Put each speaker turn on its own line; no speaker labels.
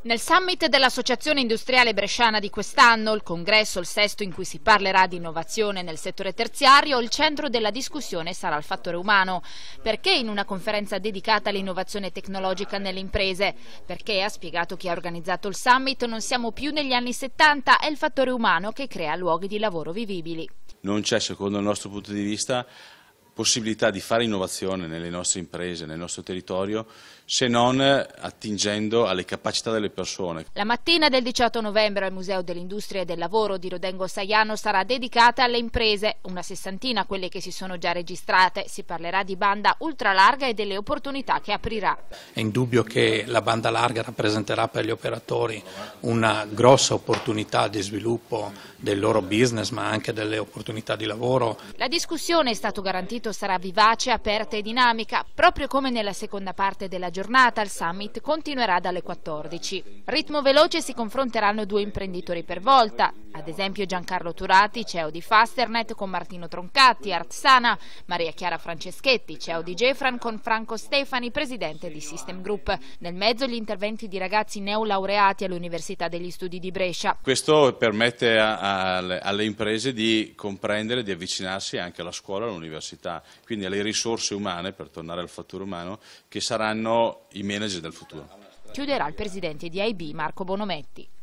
Nel summit dell'Associazione Industriale Bresciana di quest'anno, il congresso, il sesto in cui si parlerà di innovazione nel settore terziario, il centro della discussione sarà il fattore umano. Perché in una conferenza dedicata all'innovazione tecnologica nelle imprese? Perché, ha spiegato chi ha organizzato il summit, non siamo più negli anni 70, è il fattore umano che crea luoghi di lavoro vivibili.
Non c'è, secondo il nostro punto di vista, possibilità di fare innovazione nelle nostre imprese, nel nostro territorio, se non eh, attingendo alle capacità delle persone.
La mattina del 18 novembre al Museo dell'Industria e del Lavoro di Rodengo Saiano sarà dedicata alle imprese, una sessantina quelle che si sono già registrate. Si parlerà di banda ultralarga e delle opportunità che aprirà.
È indubbio che la banda larga rappresenterà per gli operatori una grossa opportunità di sviluppo del loro business ma anche delle opportunità di lavoro.
La discussione è stato garantita dibattito sarà vivace, aperta e dinamica, proprio come nella seconda parte della giornata il summit continuerà dalle 14. Ritmo veloce si confronteranno due imprenditori per volta, ad esempio Giancarlo Turati, CEO di Fasternet, con Martino Troncatti, Artsana, Maria Chiara Franceschetti, CEO di Jefran con Franco Stefani, presidente di System Group. Nel mezzo gli interventi di ragazzi neolaureati all'Università degli Studi di Brescia.
Questo permette a, a, alle imprese di comprendere, di avvicinarsi anche alla scuola e all'università, quindi alle risorse umane, per tornare al fattore umano, che saranno i manager del futuro.
Chiuderà il presidente di AIB Marco Bonometti.